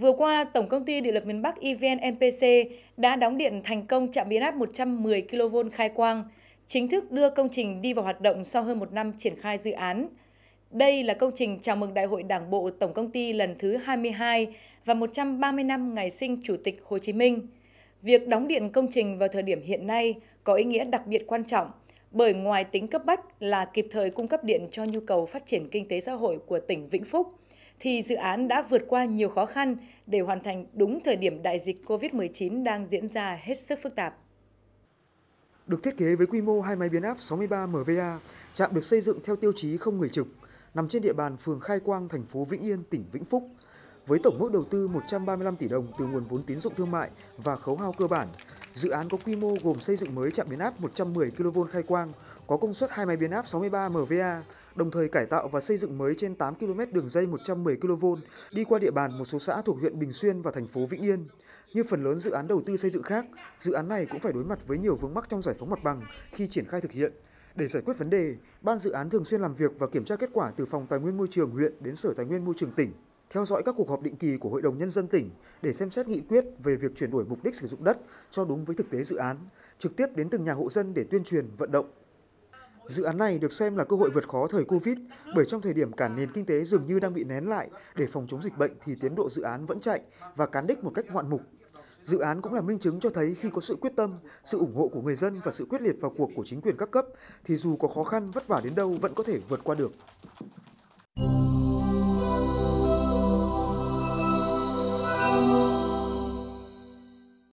Vừa qua, Tổng công ty Điện lực miền Bắc EVN NPC đã đóng điện thành công trạm biến áp 110 kV khai quang, chính thức đưa công trình đi vào hoạt động sau hơn một năm triển khai dự án. Đây là công trình chào mừng Đại hội Đảng bộ Tổng công ty lần thứ 22 và 130 năm ngày sinh Chủ tịch Hồ Chí Minh. Việc đóng điện công trình vào thời điểm hiện nay có ý nghĩa đặc biệt quan trọng bởi ngoài tính cấp bách là kịp thời cung cấp điện cho nhu cầu phát triển kinh tế xã hội của tỉnh Vĩnh Phúc – thì dự án đã vượt qua nhiều khó khăn để hoàn thành đúng thời điểm đại dịch COVID-19 đang diễn ra hết sức phức tạp. Được thiết kế với quy mô hai máy biến áp 63 MVA, trạm được xây dựng theo tiêu chí không người trực, nằm trên địa bàn phường Khai Quang, thành phố Vĩnh Yên, tỉnh Vĩnh Phúc. Với tổng mức đầu tư 135 tỷ đồng từ nguồn vốn tín dụng thương mại và khấu hao cơ bản, Dự án có quy mô gồm xây dựng mới trạm biến áp 110 kV khai quang, có công suất hai máy biến áp 63 MVA, đồng thời cải tạo và xây dựng mới trên 8 km đường dây 110 kV đi qua địa bàn một số xã thuộc huyện Bình Xuyên và thành phố Vĩnh Yên. Như phần lớn dự án đầu tư xây dựng khác, dự án này cũng phải đối mặt với nhiều vướng mắc trong giải phóng mặt bằng khi triển khai thực hiện. Để giải quyết vấn đề, ban dự án thường xuyên làm việc và kiểm tra kết quả từ phòng tài nguyên môi trường huyện đến sở tài nguyên môi trường tỉnh theo dõi các cuộc họp định kỳ của Hội đồng Nhân dân tỉnh để xem xét nghị quyết về việc chuyển đổi mục đích sử dụng đất cho đúng với thực tế dự án, trực tiếp đến từng nhà hộ dân để tuyên truyền, vận động. Dự án này được xem là cơ hội vượt khó thời Covid bởi trong thời điểm cả nền kinh tế dường như đang bị nén lại để phòng chống dịch bệnh thì tiến độ dự án vẫn chạy và cán đích một cách hoạn mục. Dự án cũng là minh chứng cho thấy khi có sự quyết tâm, sự ủng hộ của người dân và sự quyết liệt vào cuộc của chính quyền các cấp thì dù có khó khăn vất vả đến đâu vẫn có thể vượt qua được.